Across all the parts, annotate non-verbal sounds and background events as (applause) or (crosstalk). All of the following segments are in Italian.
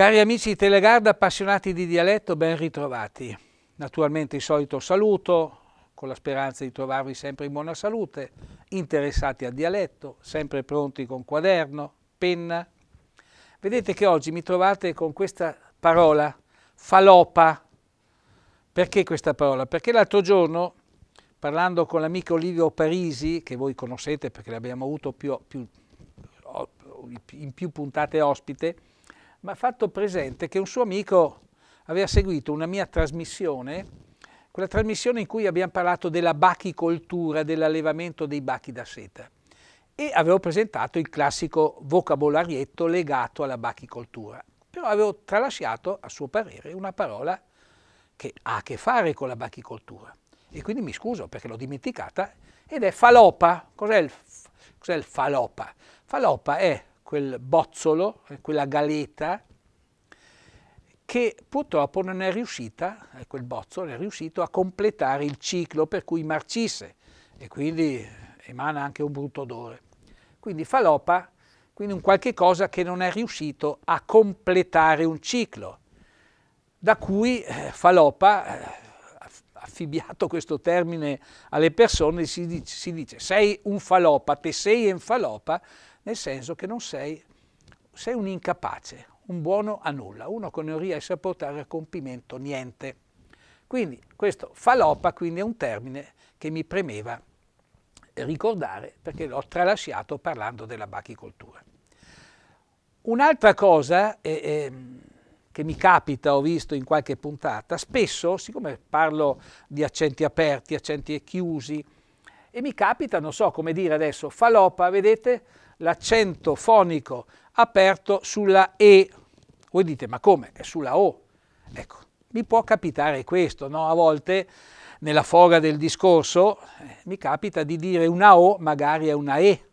Cari amici di Telegard, appassionati di dialetto, ben ritrovati. Naturalmente il solito saluto, con la speranza di trovarvi sempre in buona salute, interessati al dialetto, sempre pronti con quaderno, penna. Vedete che oggi mi trovate con questa parola, falopa. Perché questa parola? Perché l'altro giorno, parlando con l'amico Livio Parisi, che voi conoscete perché l'abbiamo avuto più, più, in più puntate ospite, mi ha fatto presente che un suo amico aveva seguito una mia trasmissione, quella trasmissione in cui abbiamo parlato della bachicoltura, dell'allevamento dei bachi da seta e avevo presentato il classico vocabolarietto legato alla bachicoltura, però avevo tralasciato, a suo parere, una parola che ha a che fare con la bachicoltura e quindi mi scuso perché l'ho dimenticata ed è falopa. Cos'è il, cos il falopa? Falopa è quel bozzolo, quella galeta, che purtroppo non è riuscita, eh, quel bozzolo è riuscito a completare il ciclo per cui marcisse e quindi emana anche un brutto odore. Quindi falopa, quindi un qualche cosa che non è riuscito a completare un ciclo, da cui eh, falopa eh, affibbiato questo termine alle persone, si dice, si dice, sei un falopa, te sei un falopa, nel senso che non sei, sei un incapace, un buono a nulla, uno che non riesce a portare a compimento niente. Quindi questo falopa quindi è un termine che mi premeva ricordare perché l'ho tralasciato parlando della bachicoltura. Un'altra cosa eh, eh, che mi capita, ho visto in qualche puntata, spesso, siccome parlo di accenti aperti, accenti chiusi, e mi capita, non so come dire adesso, falopa, vedete, l'accento fonico aperto sulla E. Voi dite, ma come? È sulla O. Ecco, mi può capitare questo, no? A volte nella foga del discorso eh, mi capita di dire una O, magari è una E.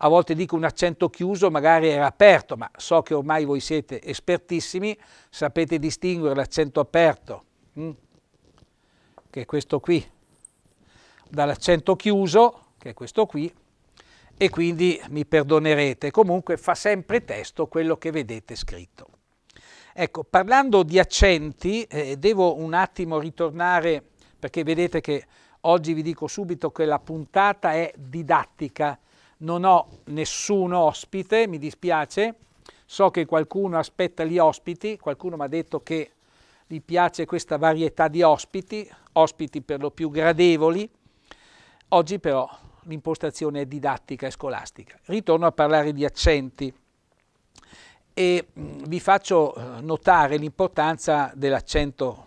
A volte dico un accento chiuso, magari era aperto, ma so che ormai voi siete espertissimi, sapete distinguere l'accento aperto, hm? che è questo qui, dall'accento chiuso, che è questo qui, e quindi mi perdonerete, comunque fa sempre testo quello che vedete scritto. Ecco, parlando di accenti, eh, devo un attimo ritornare, perché vedete che oggi vi dico subito che la puntata è didattica, non ho nessun ospite, mi dispiace, so che qualcuno aspetta gli ospiti, qualcuno mi ha detto che gli piace questa varietà di ospiti, ospiti per lo più gradevoli, oggi però l'impostazione didattica e scolastica. Ritorno a parlare di accenti e vi faccio eh, notare l'importanza dell'accento,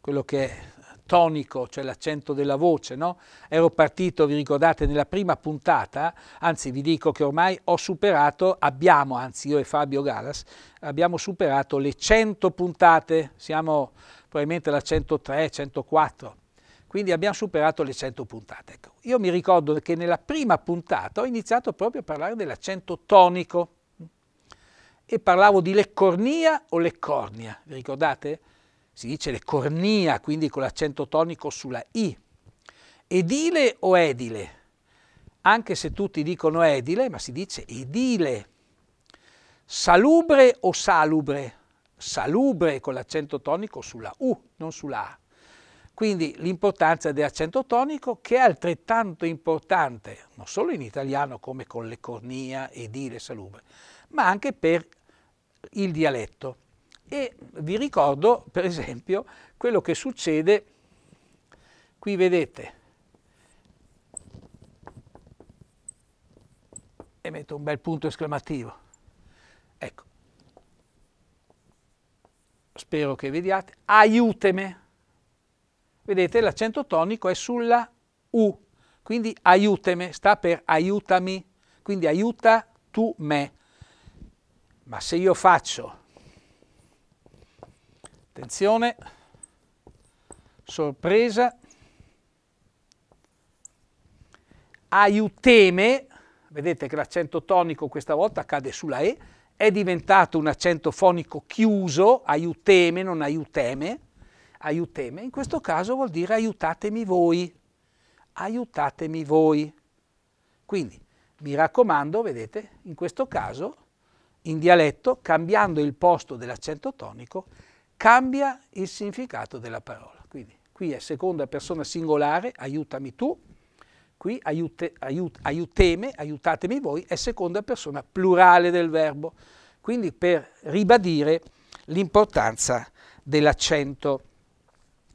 quello che è tonico, cioè l'accento della voce, no? Ero partito, vi ricordate, nella prima puntata, anzi vi dico che ormai ho superato, abbiamo, anzi io e Fabio Galas, abbiamo superato le 100 puntate, siamo probabilmente alla 103, 104, quindi abbiamo superato le 100 puntate. Ecco, io mi ricordo che nella prima puntata ho iniziato proprio a parlare dell'accento tonico e parlavo di leccornia o leccornia, vi ricordate? Si dice leccornia, quindi con l'accento tonico sulla I. Edile o edile? Anche se tutti dicono edile, ma si dice edile. Salubre o salubre? Salubre con l'accento tonico sulla U, non sulla A. Quindi l'importanza dell'accento tonico che è altrettanto importante, non solo in italiano come con le cornia, edile, salubre, ma anche per il dialetto. E vi ricordo, per esempio, quello che succede, qui vedete, e metto un bel punto esclamativo. Ecco, spero che vediate, aiutemi! Vedete, l'accento tonico è sulla U, quindi aiuteme, sta per aiutami, quindi aiuta tu me. Ma se io faccio, attenzione, sorpresa, aiuteme, vedete che l'accento tonico questa volta cade sulla E, è diventato un accento fonico chiuso, aiuteme, non aiuteme, aiuteme, in questo caso vuol dire aiutatemi voi, aiutatemi voi. Quindi, mi raccomando, vedete, in questo caso, in dialetto, cambiando il posto dell'accento tonico, cambia il significato della parola. Quindi, qui è seconda persona singolare, aiutami tu, qui aiute, aiut, aiuteme, aiutatemi voi, è seconda persona plurale del verbo. Quindi per ribadire l'importanza dell'accento tonico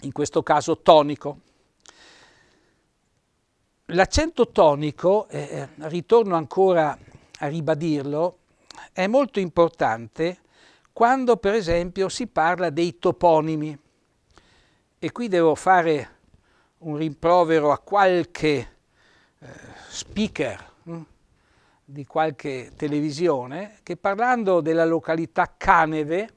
in questo caso tonico. L'accento tonico, eh, eh, ritorno ancora a ribadirlo, è molto importante quando per esempio si parla dei toponimi. E qui devo fare un rimprovero a qualche eh, speaker mh, hm, di qualche televisione che parlando della località Caneve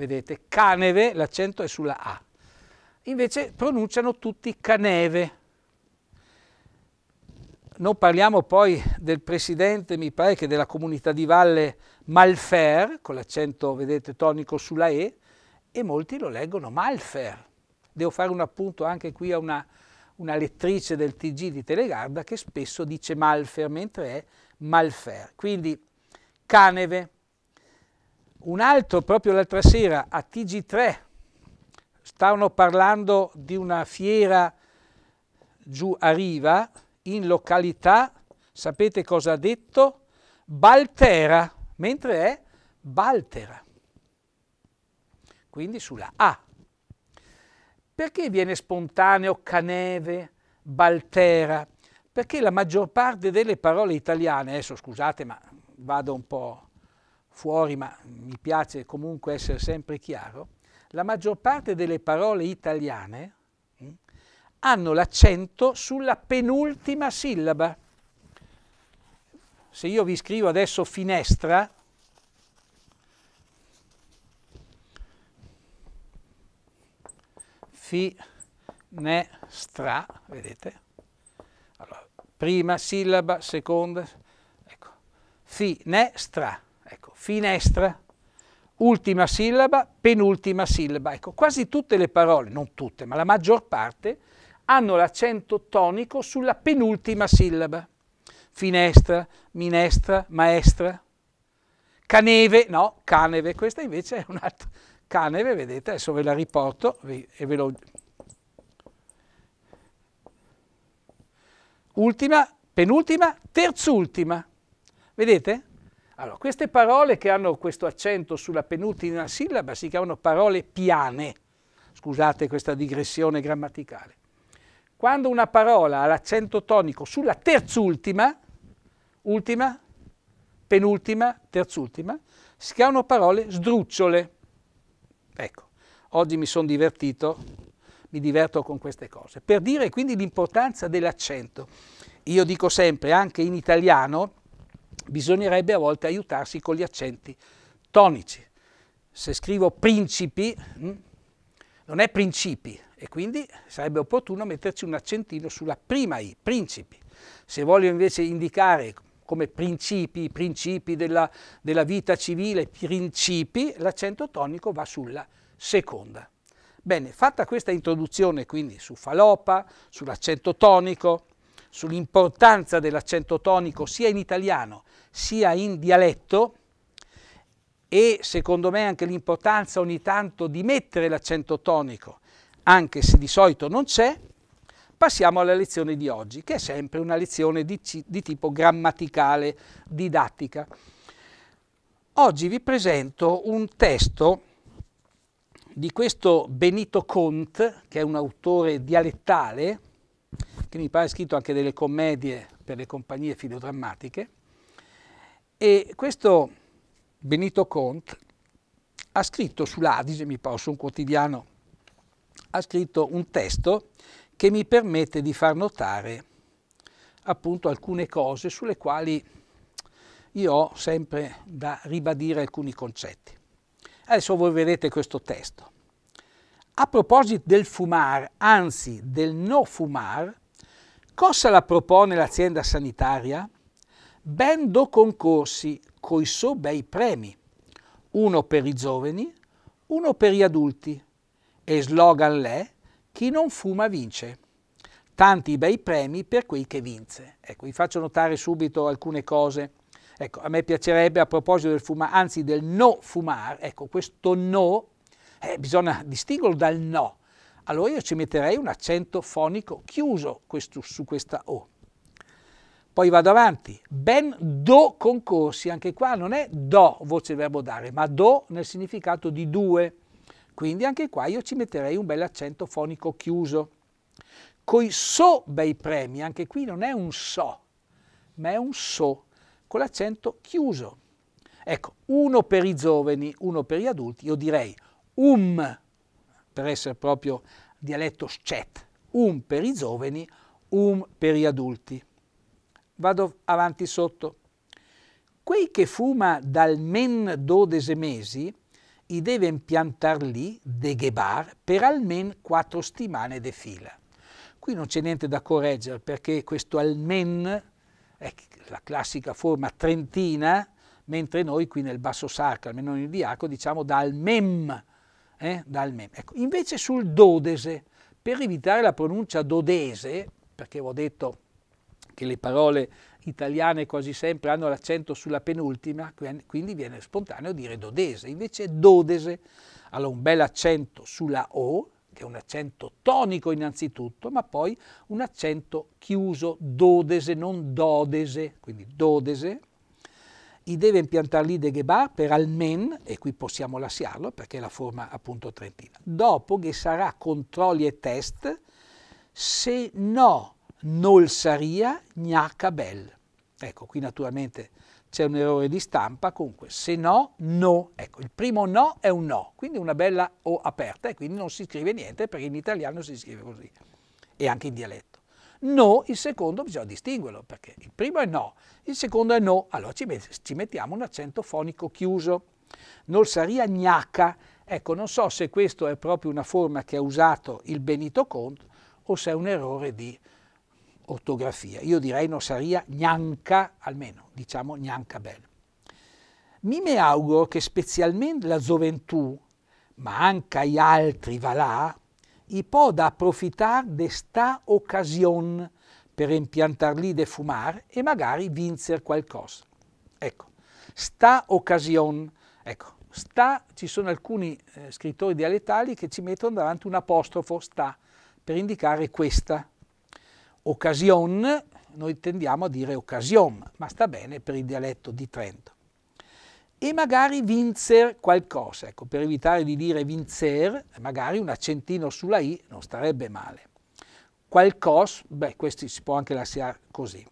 vedete, caneve, l'accento è sulla A. Invece pronunciano tutti caneve. Non parliamo poi del presidente, mi pare che della comunità di valle Malfer, con l'accento, vedete, tonico sulla E, e molti lo leggono Malfer. Devo fare un appunto anche qui a una, una lettrice del TG di Telegarda che spesso dice Malfer, mentre è Malfer. Quindi caneve un altro, proprio l'altra sera, a TG3, stavano parlando di una fiera giù a Riva, in località, sapete cosa ha detto? Baltera, mentre è Baltera, quindi sulla A. Perché viene spontaneo Caneve, Baltera? Perché la maggior parte delle parole italiane, adesso scusate ma vado un po' fuori, ma mi piace comunque essere sempre chiaro, la maggior parte delle parole italiane mm, hanno l'accento sulla penultima sillaba. Se io vi scrivo adesso finestra, finestra, vedete? Allora, prima sillaba, seconda, ecco, finestra. Ecco, finestra, ultima sillaba, penultima sillaba. Ecco, quasi tutte le parole, non tutte, ma la maggior parte, hanno l'accento tonico sulla penultima sillaba. Finestra, minestra, maestra. Caneve, no, caneve, questa invece è un'altra. Caneve, vedete, adesso ve la riporto e ve lo... Ultima, penultima, terzultima. Vedete? Allora, queste parole che hanno questo accento sulla penultima sillaba si chiamano parole piane. Scusate questa digressione grammaticale. Quando una parola ha l'accento tonico sulla terzultima, ultima, penultima, terzultima, si chiamano parole sdrucciole. Ecco, oggi mi sono divertito, mi diverto con queste cose. Per dire quindi l'importanza dell'accento. Io dico sempre, anche in italiano, bisognerebbe a volte aiutarsi con gli accenti tonici. Se scrivo principi, hm, non è principi, e quindi sarebbe opportuno metterci un accentino sulla prima I, principi. Se voglio invece indicare come principi, principi della, della, vita civile, principi, l'accento tonico va sulla seconda. Bene, fatta questa introduzione quindi su falopa, sull'accento tonico, sull'importanza dell'accento tonico sia in italiano sia in dialetto e secondo me anche l'importanza ogni tanto di mettere l'accento tonico, anche se di solito non c'è, passiamo alla lezione di oggi, che è sempre una lezione di, di tipo grammaticale, didattica. Oggi vi presento un testo di questo Benito Cont, che è un autore dialettale, che mi pare ha scritto anche delle commedie per le compagnie filodrammatiche, e questo Benito Conte ha scritto sull'Adige, mi pare un quotidiano, ha scritto un testo che mi permette di far notare appunto alcune cose sulle quali io ho sempre da ribadire alcuni concetti. Adesso voi vedete questo testo. A proposito del fumar, anzi del no fumar, cosa la propone l'azienda sanitaria? ben due concorsi coi suoi bei premi, uno per i giovani, uno per gli adulti, e slogan l'è chi non fuma vince. Tanti bei premi per quei che vince. Ecco, vi faccio notare subito alcune cose. Ecco, a me piacerebbe a proposito del fumare, anzi del no fumare, ecco, questo no, eh, bisogna distinguerlo dal no. Allora io ci metterei un accento fonico chiuso questo, su questa O. Poi vado avanti, ben do concorsi, anche qua non è do, voce verbo dare, ma do nel significato di due. Quindi anche qua io ci metterei un bel accento fonico chiuso. Coi so bei premi, anche qui non è un so, ma è un so con l'accento chiuso. Ecco, uno per i giovani, uno per gli adulti, io direi um, per essere proprio dialetto scet, un um per i giovani, un um per gli adulti vado avanti sotto. Quei che fuma dal men dodese mesi, i deve impiantar lì de ghebar per almen quattro settimane de fila. Qui non c'è niente da correggere perché questo almen è la classica forma trentina, mentre noi qui nel Basso Sarca, almeno in Diaco, diciamo dal mem. Eh? Dal mem. Ecco. Invece sul dodese, per evitare la pronuncia dodese, perché ho detto che le parole italiane quasi sempre hanno l'accento sulla penultima, quindi viene spontaneo dire dodese, invece dodese, ha un bel accento sulla O, che è un accento tonico innanzitutto, ma poi un accento chiuso, dodese, non dodese, quindi dodese. I deve impiantare l'ideghebar per almen, e qui possiamo lasciarlo perché è la forma appunto trentina. Dopo che sarà controlli e test, se no Nolsaria bel. Ecco, qui naturalmente c'è un errore di stampa, comunque se no, no. Ecco, il primo no è un no, quindi una bella O aperta e quindi non si scrive niente perché in italiano si scrive così e anche in dialetto. No, il secondo bisogna distinguerlo perché il primo è no, il secondo è no, allora ci, mettiamo un accento fonico chiuso. Nolsaria gnacca, ecco non so se questa è proprio una forma che ha usato il Benito Conte o se è un errore di ortografia. Io direi non Nossaria gnanca, almeno diciamo gnanca bene. Mi me auguro che specialmente la gioventù, ma anche gli altri va là, i poda approfittare di questa occasione per impiantarli di fumare e magari vincere qualcosa. Ecco, sta occasione, ecco, sta, ci sono alcuni eh, scrittori dialettali che ci mettono davanti un apostrofo sta per indicare questa Occasion, noi tendiamo a dire occasion, ma sta bene per il dialetto di Trento. E magari vincer qualcosa, ecco, per evitare di dire vincer, magari un accentino sulla i non starebbe male. Qualcos, beh, questo si può anche lasciare così.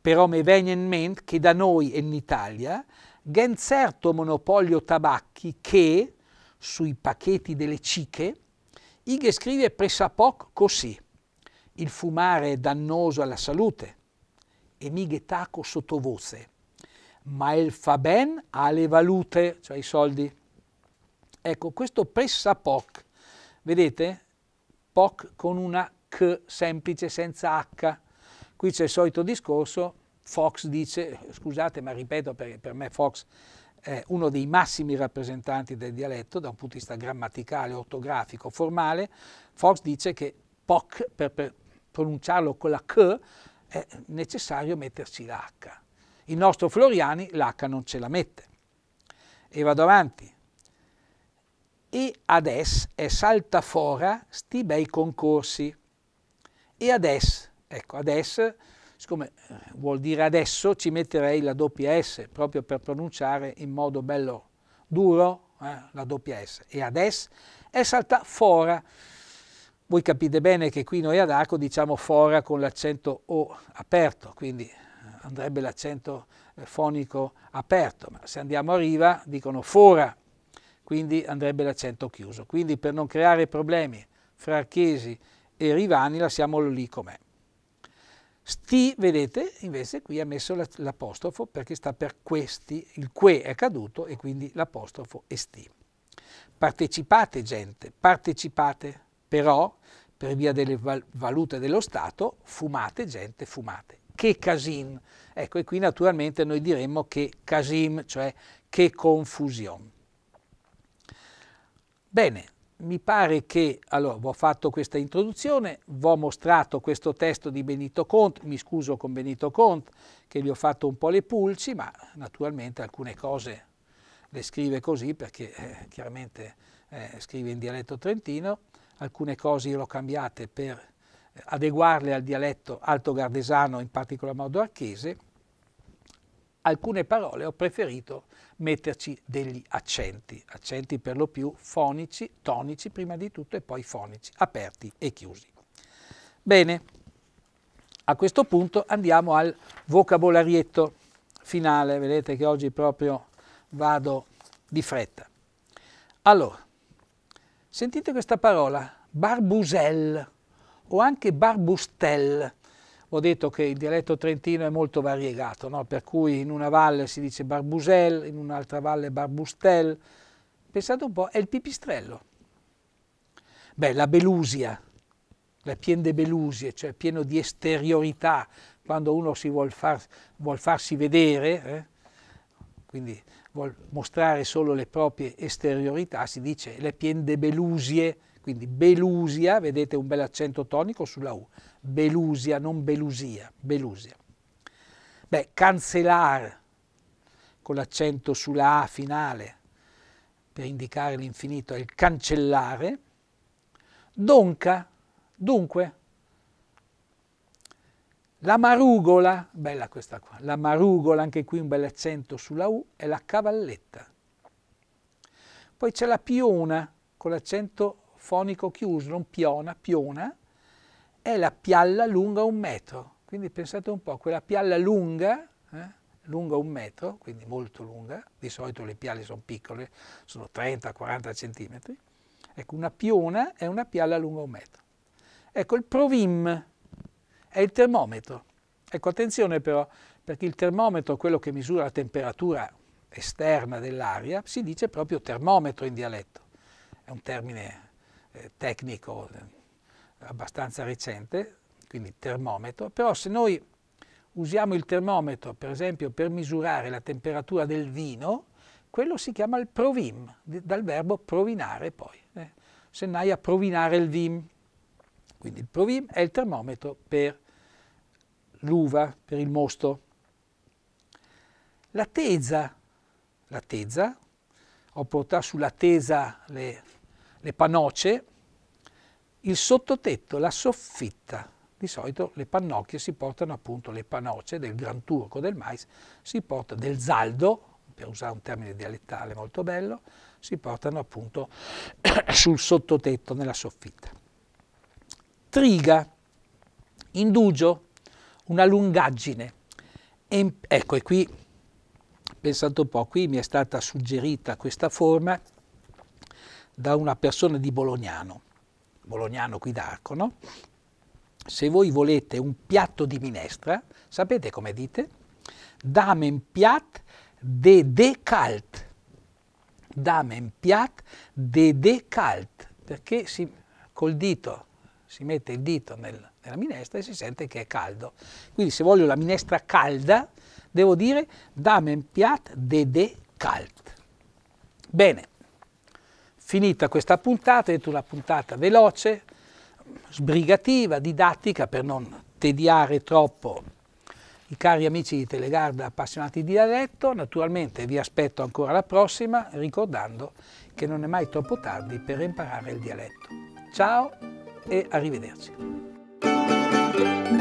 Però mi viene in mente che da noi e in Italia gen certo monopolio tabacchi che, sui pacchetti delle ciche, Ighe scrive pressappoc così il fumare è dannoso alla salute, e mighe taco sottovoce, ma il fa ben alle valute, cioè ai soldi. Ecco, questo pressa POC, vedete? POC con una K semplice, senza H. Qui c'è il solito discorso, Fox dice, scusate ma ripeto perché per me Fox è uno dei massimi rappresentanti del dialetto da un punto di vista grammaticale, ortografico, formale, Fox dice che POC per, per pronunciarlo con la K, è necessario metterci l'H. Il nostro Floriani l'H non ce la mette. E vado avanti. E adesso è salta fora sti bei concorsi. E adesso, ecco, adesso, siccome eh, vuol dire adesso, ci metterei la doppia S, proprio per pronunciare in modo bello duro eh, la doppia S. E adesso è salta fora. Voi capite bene che qui noi ad Arco diciamo fora con l'accento O aperto, quindi eh, andrebbe l'accento eh, fonico aperto, ma se andiamo a riva dicono fora, quindi andrebbe l'accento chiuso. Quindi per non creare problemi fra archesi e rivani lasciamolo lì com'è. Sti, vedete, invece qui ha messo l'apostrofo perché sta per questi, il que è caduto e quindi l'apostrofo è sti. Partecipate gente, partecipate però per via delle val valute dello Stato fumate gente, fumate. Che Casim? Ecco, e qui naturalmente noi diremmo che Casim, cioè che confusione. Bene, mi pare che, allora, ho fatto questa introduzione, vi ho mostrato questo testo di Benito Conte, mi scuso con Benito Conte che gli ho fatto un po' le pulci, ma naturalmente alcune cose le scrive così perché eh, chiaramente eh, scrive in dialetto trentino, alcune cose io le ho cambiate per eh, adeguarle al dialetto alto gardesano, in particolar modo archese, alcune parole ho preferito metterci degli accenti, accenti per lo più fonici, tonici prima di tutto e poi fonici, aperti e chiusi. Bene, a questo punto andiamo al vocabolarietto finale, vedete che oggi proprio vado di fretta. Allora, Sentite questa parola, barbusel o anche barbustel. Ho detto che il dialetto trentino è molto variegato, no? per cui in una valle si dice barbusel, in un'altra valle barbustel. Pensate un po', è il pipistrello. Beh, la belusia, la pien de belusie, cioè pieno di esteriorità, quando uno si vuol, far, vuol farsi vedere, eh? quindi vuol mostrare solo le proprie esteriorità, si dice le pien Belusie, quindi Belusia, vedete un bel accento tonico sulla U, Belusia, non Belusia, Belusia. Beh, cancellar, con l'accento sulla A finale, per indicare l'infinito, è il cancellare, donca, dunque, la marugola, bella questa qua, la marugola, anche qui un bel accento sulla U, è la cavalletta. Poi c'è la piona, con l'accento fonico chiuso, non piona, piona, è la pialla lunga un metro. Quindi pensate un po', quella pialla lunga, eh, lunga un metro, quindi molto lunga, di solito le pialle sono piccole, sono 30-40 centimetri, ecco una piona è una pialla lunga un metro. Ecco il provim, è il termometro. Ecco, attenzione però, perché il termometro, quello che misura la temperatura esterna dell'aria, si dice proprio termometro in dialetto. È un termine eh, tecnico eh, abbastanza recente, quindi termometro, però se noi usiamo il termometro, per esempio, per misurare la temperatura del vino, quello si chiama il provim, dal verbo provinare poi. Eh? Sennai a provinare il vim. Quindi il provim è il termometro per l'uva, per il mosto. La tesa, ho portato sulla tesa le, le panoce, il sottotetto, la soffitta. Di solito le pannocchie si portano appunto le panoce del gran turco del mais, si porta del zaldo, per usare un termine dialettale molto bello, si portano appunto (coughs) sul sottotetto, nella soffitta. Triga, indugio, una lungaggine. E, ecco, e qui, pensate un po', qui mi è stata suggerita questa forma da una persona di Bolognano, Bolognano qui d'Arco, no? Se voi volete un piatto di minestra, sapete come dite? Dame piat de de calt. Dame piat de de calt, perché si, col dito si mette il dito nel, nella minestra e si sente che è caldo. Quindi se voglio la minestra calda, devo dire dame piat de de cald. Bene, finita questa puntata, è una puntata veloce, sbrigativa, didattica per non tediare troppo i cari amici di Telegarda appassionati di dialetto, naturalmente vi aspetto ancora la prossima ricordando che non è mai troppo tardi per imparare il dialetto. Ciao e arrivederci. Thank you.